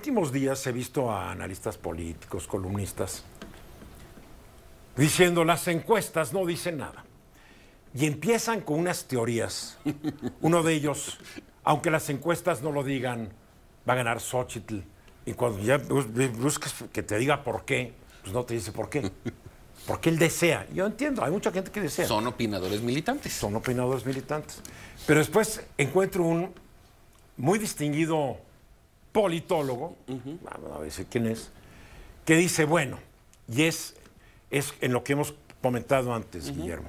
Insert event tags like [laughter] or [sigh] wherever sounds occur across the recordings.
últimos días he visto a analistas políticos, columnistas, diciendo las encuestas no dicen nada. Y empiezan con unas teorías. Uno de ellos, aunque las encuestas no lo digan, va a ganar Xochitl. Y cuando ya buscas que te diga por qué, pues no te dice por qué. Porque él desea. Yo entiendo, hay mucha gente que desea. Son opinadores militantes. Son opinadores militantes. Pero después encuentro un muy distinguido politólogo, vamos a ver quién es, que dice, bueno, y es, es en lo que hemos comentado antes, Guillermo,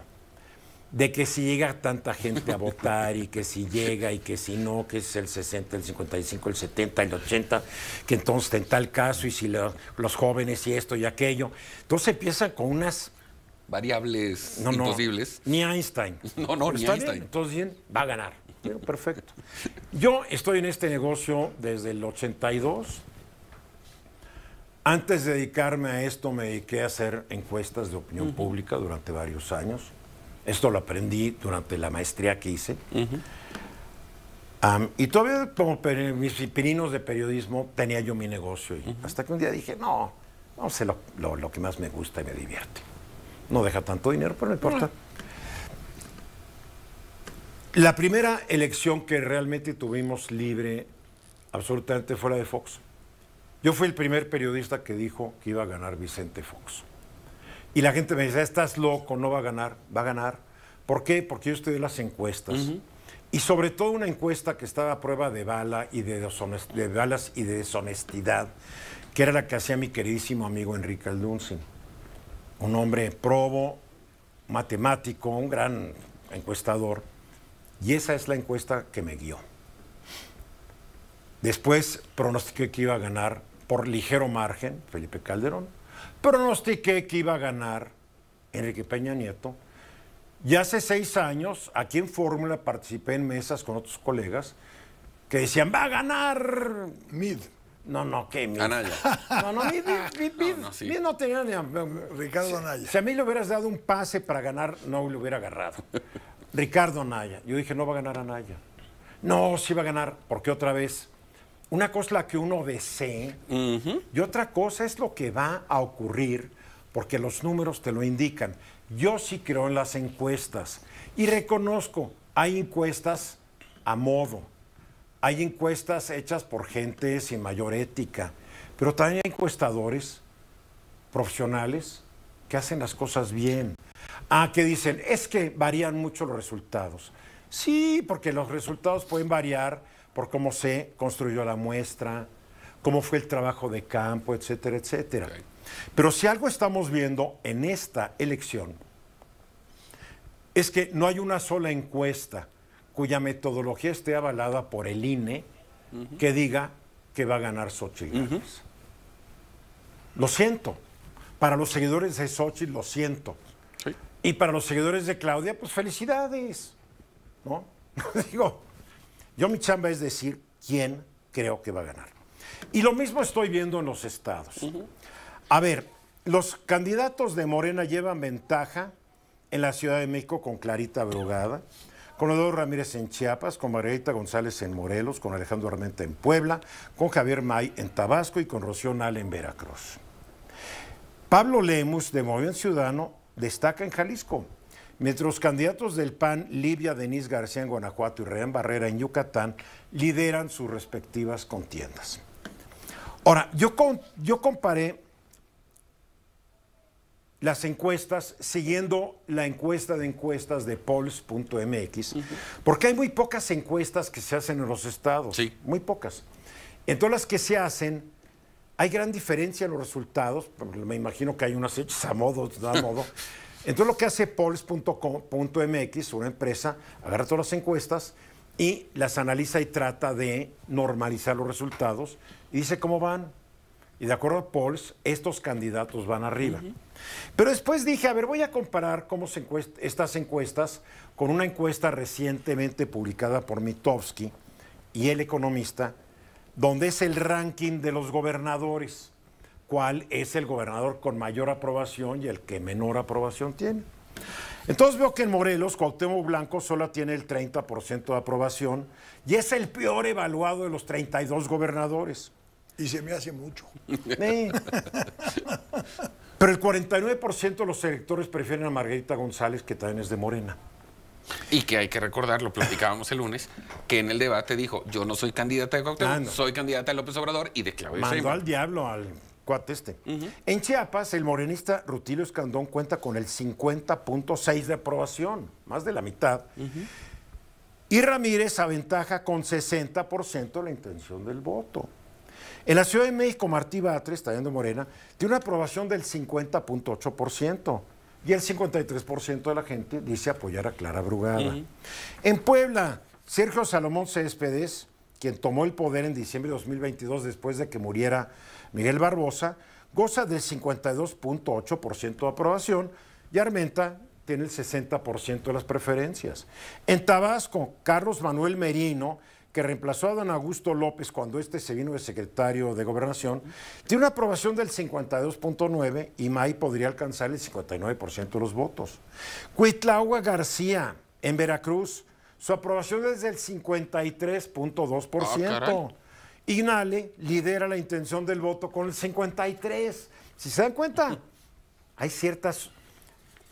de que si llega tanta gente a votar y que si llega y que si no, que es el 60, el 55, el 70, el 80, que entonces en tal caso y si los jóvenes y esto y aquello. Entonces empiezan con unas variables imposibles. ni Einstein. [laughs] No, no, ni Einstein. entonces, bien, va a ganar. perfecto. Yo estoy en este negocio desde el 82. Antes de dedicarme a esto, me dediqué a hacer encuestas de opinión pública durante varios años. Esto lo aprendí durante la maestría que hice. y todavía, como mis de periodismo, tenía yo mi negocio. Hasta que un día dije, no, no sé lo que más me gusta y me divierte. No deja tanto dinero, pero no importa. La primera elección que realmente tuvimos libre, absolutamente fue la de Fox. Yo fui el primer periodista que dijo que iba a ganar Vicente Fox. Y la gente me dice, estás loco, no va a ganar, va a ganar. ¿Por qué? Porque yo estudié las encuestas. Y sobre todo una encuesta que estaba a prueba de, bala y de, de balas y de deshonestidad, que era la que hacía mi queridísimo amigo Enrique Aldunzin un hombre probo, matemático, un gran encuestador, y esa es la encuesta que me guió. Después pronostiqué que iba a ganar por ligero margen Felipe Calderón, pronostiqué que iba a ganar Enrique Peña Nieto, y hace seis años aquí en Fórmula participé en mesas con otros colegas que decían, va a ganar Mid. No, no, ¿qué? mi... Anaya. [laughs] No, no, mi, mi, no, tenía ni a... Ricardo Anaya. Si a mí le hubieras dado un pase para ganar, no lo hubiera agarrado. [laughs] Ricardo Anaya. Yo dije, no va a ganar Anaya. No, sí va a ganar, porque otra vez, una cosa es la que uno desee y otra cosa es lo que va a ocurrir, porque los números te lo indican. Yo sí creo en las encuestas y reconozco, hay encuestas a modo hay encuestas hechas por gente sin mayor ética, pero también hay encuestadores profesionales que hacen las cosas bien. Ah, que dicen, es que varían mucho los resultados. Sí, porque los resultados pueden variar por cómo se construyó la muestra, cómo fue el trabajo de campo, etcétera, etcétera. Pero si algo estamos viendo en esta elección, es que no hay una sola encuesta cuya metodología esté avalada por el INE, que diga que va a ganar Xochitl. Lo siento. Para los seguidores de Xochitl, lo siento. Y para los seguidores de Claudia, pues felicidades. ¿No? [laughs] Digo, yo mi chamba es decir quién creo que va a ganar. Y lo mismo estoy viendo en los estados. A ver, los candidatos de Morena llevan ventaja en la Ciudad de México con Clarita Brugada con Eduardo Ramírez en Chiapas, con Margarita González en Morelos, con Alejandro Armenta en Puebla, con Javier May en Tabasco y con Rocío Nal en Veracruz. Pablo Lemus, de Movimiento Ciudadano, destaca en Jalisco. Mientras los candidatos del PAN, Libia, Denise García en Guanajuato y Reán Barrera en Yucatán, lideran sus respectivas contiendas. Ahora, yo, yo comparé las encuestas siguiendo la encuesta de encuestas de polls.mx, porque hay muy pocas encuestas que se hacen en los estados, muy pocas. En todas las que se hacen, hay gran diferencia en los resultados, me imagino que hay unas hechas a modo, a modo. [laughs] Entonces lo que hace polls.com.mx, una empresa, agarra todas las encuestas y las analiza y trata de normalizar los resultados y dice cómo van, y de acuerdo a polls estos candidatos van arriba. Pero después dije, a ver, voy a comparar cómo se estas encuestas con una encuesta recientemente publicada por Mitofsky y El Economista, donde es el ranking de los gobernadores, cuál es el gobernador con mayor aprobación y el que menor aprobación tiene. Entonces veo que en Morelos Cuauhtémoc Blanco solo tiene el 30% de aprobación y es el peor evaluado de los 32 gobernadores. Y se me hace mucho. [laughs] Pero el 49% de los electores prefieren a Margarita González, que también es de Morena. Y que hay que recordar, lo platicábamos el lunes, que en el debate dijo, yo no soy candidata de Cuauhtémoc, ah, soy candidata de López Obrador y de Claudia Mandó al diablo al cuate este. En Chiapas, el morenista Rutilio Escandón cuenta con el 50.6 de aprobación, más de la mitad. Y Ramírez aventaja con 60% la intención del voto. En la Ciudad de México, Martí Batres, tallando Morena, tiene una aprobación del 50.8% y el 53% de la gente dice apoyar a Clara Brugada. En Puebla, Sergio Salomón Céspedes, quien tomó el poder en diciembre de 2022 después de que muriera Miguel Barbosa, goza del 52.8% de aprobación y Armenta tiene el 60% de las preferencias. En Tabasco, Carlos Manuel Merino que reemplazó a don Augusto López cuando este se vino de secretario de Gobernación, tiene una aprobación del 52.9 y May podría alcanzar el 59% de los votos. cuitlagua García, en Veracruz, su aprobación es del 53.2%. Ah, Ignale lidera la intención del voto con el 53. Si se dan cuenta, [laughs] hay ciertas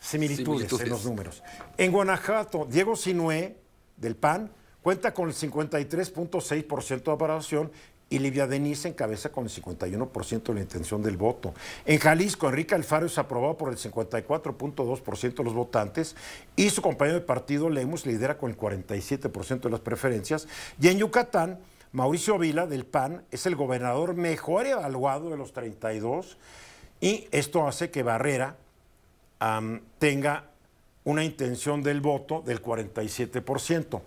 similitudes, en los números. En Guanajuato, Diego Sinué, del PAN, cuenta con el 53.6% de aprobación y Livia Denise encabeza con el 51% de la intención del voto. En Jalisco, Enrique Alfaro es aprobado por el 54.2% de los votantes y su compañero de partido, Lemus, lidera con el 47% de las preferencias. Y en Yucatán, Mauricio Vila, del PAN, es el gobernador mejor evaluado de los 32 y esto hace que Barrera tenga una intención del voto del 47%.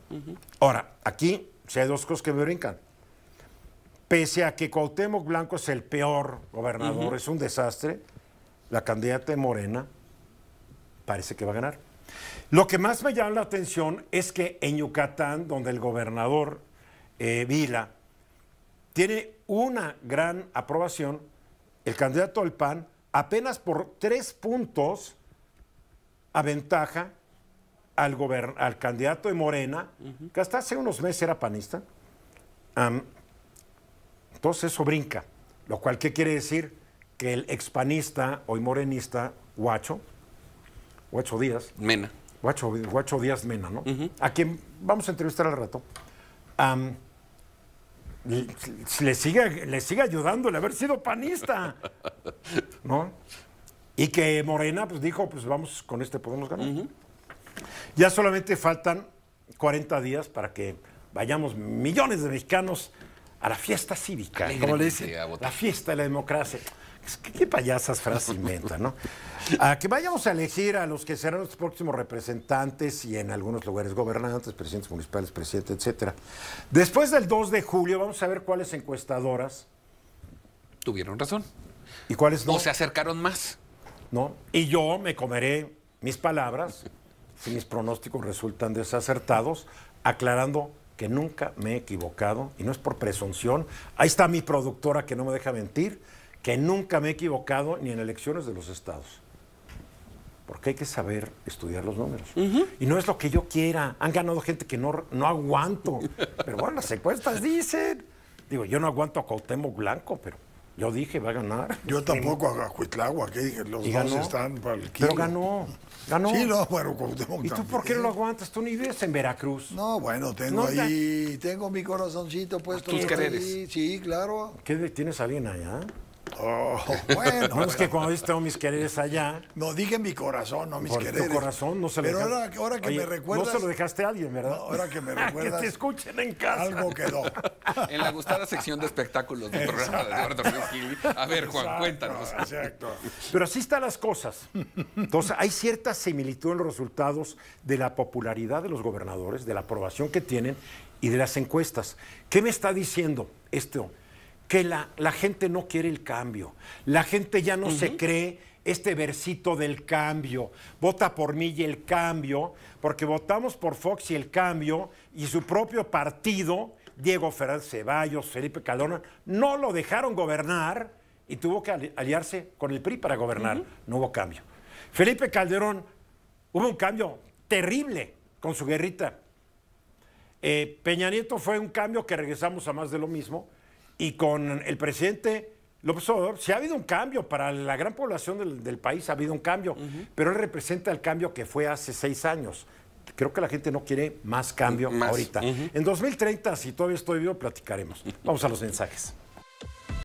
Ahora, aquí hay dos cosas que me brincan. Pese a que Cuauhtémoc Blanco es el peor gobernador, es un desastre, la candidata de Morena parece que va a ganar. Lo que más me llama la atención es que en Yucatán, donde el gobernador eh, Vila tiene una gran aprobación, el candidato del PAN apenas por tres puntos aventaja al, al candidato de Morena, que hasta hace unos meses era panista. entonces eso brinca, lo cual ¿qué quiere decir? Que el expanista, hoy morenista, Guacho, Huacho Díaz. Mena. Guacho, Díaz Mena, ¿no? A quien vamos a entrevistar al rato. le, sigue, le sigue ayudando el haber sido panista, ¿no? Y que Morena pues dijo, pues vamos, con este podemos ganar. Ya solamente faltan 40 días para que vayamos millones de mexicanos a la fiesta cívica, como le dice la fiesta de la democracia. ¿Qué, payasas frases inventan, no? A que vayamos a elegir a los que serán los próximos representantes y en algunos lugares gobernantes, presidentes municipales, presidentes, etcétera. Después del 2 de julio vamos a ver cuáles encuestadoras tuvieron razón. ¿Y cuáles no? O se acercaron más. ¿no? Y yo me comeré mis palabras, si mis pronósticos resultan desacertados, aclarando que nunca me he equivocado, y no es por presunción. Ahí está mi productora que no me deja mentir, que nunca me he equivocado ni en elecciones de los estados. Porque hay que saber estudiar los números. Y no es lo que yo quiera. Han ganado gente que no, no aguanto. Pero bueno, las encuestas dicen. Digo, yo no aguanto a Cuauhtémoc Blanco, pero yo dije, va a ganar. Yo tampoco a Cuitlagua, que dije, los dos están para el kilo. Pero ganó, ganó. Sí, no, bueno, Cuauhtémoc ¿Y tú por qué no lo aguantas? Tú ni vives en Veracruz. No, bueno, tengo ahí, tengo mi corazoncito puesto. ¿Tus crees? Sí, claro. ¿Qué, ¿Tienes alguien allá? Oh, [laughs] bueno. No, es que cuando dices tengo mis quereres allá. No, dije mi corazón, no mis por quereres. Tu corazón no se lo dejaste. ahora que me No se lo dejaste a alguien, ¿verdad? ahora que me recuerdas. [laughs] que te escuchen en casa. Algo quedó. en la gustada sección de espectáculos del programa de Eduardo A ver, Juan, cuéntanos. Exacto. Pero así están las cosas. Entonces, hay cierta similitud en los resultados de la popularidad de los gobernadores, de la aprobación que tienen y de las encuestas. ¿Qué me está diciendo esto? que la, gente no quiere el cambio. La gente ya no se cree este versito del cambio. Vota por mí y el cambio, porque votamos por Fox y el cambio, y su propio partido, Diego Fernández Ceballos, Felipe Calderón... no lo dejaron gobernar y tuvo que aliarse con el PRI para gobernar. No hubo cambio. Felipe Calderón, hubo un cambio terrible con su guerrita. Eh, Peña Nieto fue un cambio que regresamos a más de lo mismo y con el presidente López Obrador, sí ha habido un cambio para la gran población del, país, ha habido un cambio, pero él representa el cambio que fue hace seis años. Creo que la gente no quiere más cambio ahorita. En 2030, si todavía estoy vivo, platicaremos. Vamos a los mensajes.